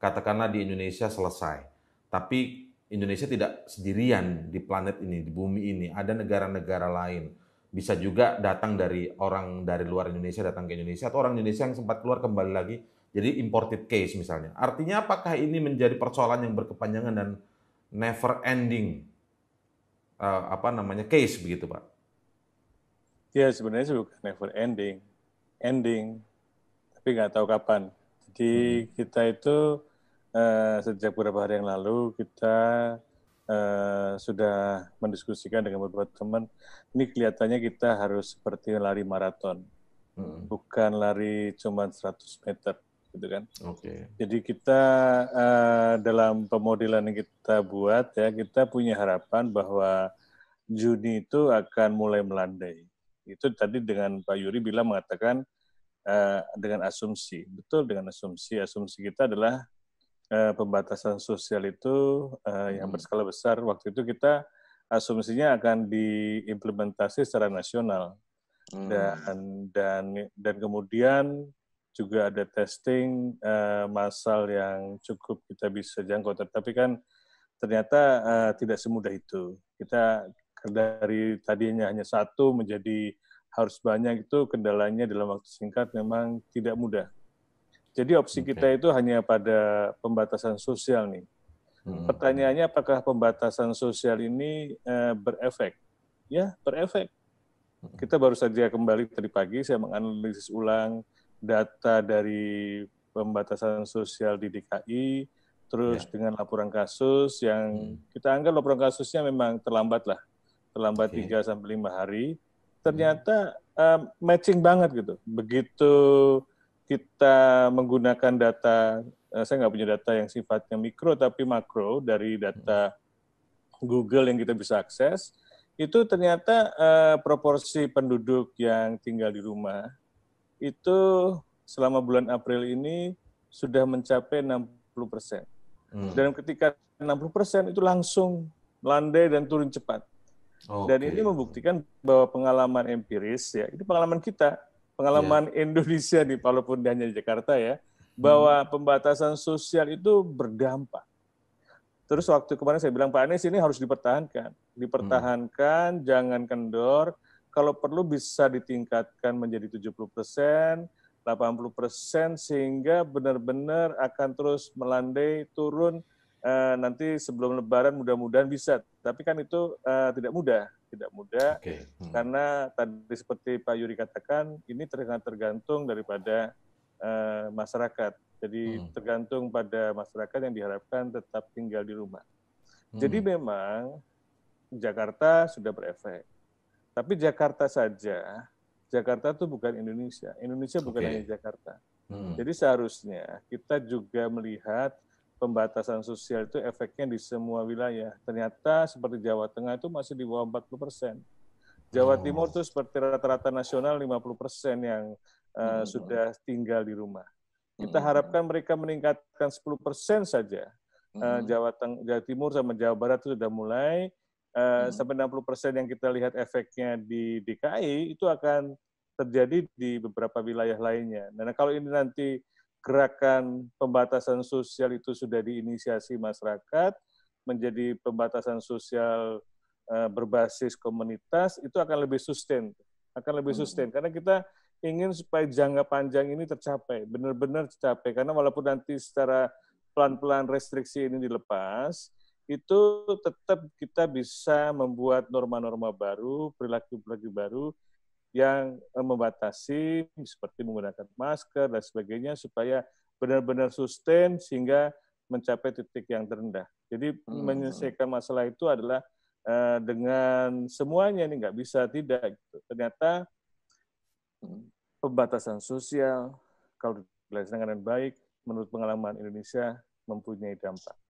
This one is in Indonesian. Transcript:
katakanlah di Indonesia selesai. Tapi Indonesia tidak sendirian di planet ini, di bumi ini. Ada negara-negara lain. Bisa juga datang dari orang dari luar Indonesia datang ke Indonesia atau orang Indonesia yang sempat keluar kembali lagi jadi imported case misalnya. Artinya apakah ini menjadi persoalan yang berkepanjangan dan never ending uh, apa namanya case begitu, Pak? Ya sebenarnya bukan never ending, ending, tapi nggak tahu kapan. Jadi hmm. kita itu Eh, sejak beberapa hari yang lalu kita uh, sudah mendiskusikan dengan beberapa teman. Ini kelihatannya kita harus seperti lari maraton, hmm. bukan lari cuma 100 meter, gitu kan? Oke. Okay. Jadi kita uh, dalam pemodelan yang kita buat ya kita punya harapan bahwa Juni itu akan mulai melandai. Itu tadi dengan Pak Yuri bilang mengatakan uh, dengan asumsi. Betul dengan asumsi. Asumsi kita adalah uh, pembatasan sosial itu uh, yang hmm. berskala besar waktu itu kita asumsinya akan diimplementasi secara nasional hmm. dan dan dan kemudian juga ada testing uh, massal yang cukup kita bisa jangkau tetapi kan ternyata uh, tidak semudah itu kita dari tadinya hanya satu menjadi harus banyak itu kendalanya dalam waktu singkat memang tidak mudah jadi opsi okay. kita itu hanya pada pembatasan sosial nih. Hmm. Pertanyaannya apakah pembatasan sosial ini uh, berefek? Ya, berefek. Hmm. Kita baru saja kembali tadi pagi saya menganalisis ulang data dari pembatasan sosial di DKI, terus ya. dengan laporan kasus yang hmm. kita anggap laporan kasusnya memang terlambat lah, terlambat tiga okay. sampai lima hari. Hmm. Ternyata hmm. uh, matching banget gitu. Begitu kita menggunakan data, eh, saya nggak punya data yang sifatnya mikro tapi makro dari data Google yang kita bisa akses, itu ternyata eh, proporsi penduduk yang tinggal di rumah itu selama bulan April ini sudah mencapai 60 persen. Hmm. Dan ketika 60 persen itu langsung landai dan turun cepat. Okay. Dan ini membuktikan bahwa pengalaman empiris ya, ini pengalaman kita pengalaman yeah. Indonesia nih, walaupun hanya di Jakarta ya, bahwa hmm. pembatasan sosial itu berdampak. Terus waktu kemarin saya bilang Pak Anies ini harus dipertahankan, dipertahankan, hmm. jangan kendor. Kalau perlu bisa ditingkatkan menjadi 70 persen, 80 persen sehingga benar-benar akan terus melandai turun eh, nanti sebelum Lebaran mudah-mudahan bisa. Tapi kan itu eh, tidak mudah tidak mudah okay. hmm. karena tadi seperti Pak Yuri katakan ini tergantung tergantung daripada uh, masyarakat. Jadi hmm. tergantung pada masyarakat yang diharapkan tetap tinggal di rumah. Hmm. Jadi memang Jakarta sudah berefek. Tapi Jakarta saja, Jakarta itu bukan Indonesia. Indonesia bukan okay. hanya Jakarta. Hmm. Jadi seharusnya kita juga melihat pembatasan sosial itu efeknya di semua wilayah. Ternyata seperti Jawa Tengah itu masih di bawah 40 persen. Jawa oh. Timur itu seperti rata-rata nasional 50 persen yang uh, hmm. sudah tinggal di rumah. Kita hmm. harapkan mereka meningkatkan 10 persen saja. Uh, Jawa, Teng Jawa Timur sama Jawa Barat itu sudah mulai. Uh, hmm. Sampai 60 persen yang kita lihat efeknya di DKI itu akan terjadi di beberapa wilayah lainnya. Nah, kalau ini nanti gerakan pembatasan sosial itu sudah diinisiasi masyarakat menjadi pembatasan sosial eh, berbasis komunitas itu akan lebih sustain akan lebih hmm. sustain karena kita ingin supaya jangka panjang ini tercapai benar-benar tercapai karena walaupun nanti secara pelan-pelan restriksi ini dilepas itu tetap kita bisa membuat norma-norma baru perilaku-perilaku baru yang eh, membatasi seperti menggunakan masker dan sebagainya supaya benar-benar sustain sehingga mencapai titik yang terendah. Jadi hmm. menyelesaikan masalah itu adalah eh, dengan semuanya ini nggak bisa tidak gitu. Ternyata hmm. pembatasan sosial kalau dilaksanakan dengan baik menurut pengalaman Indonesia mempunyai dampak.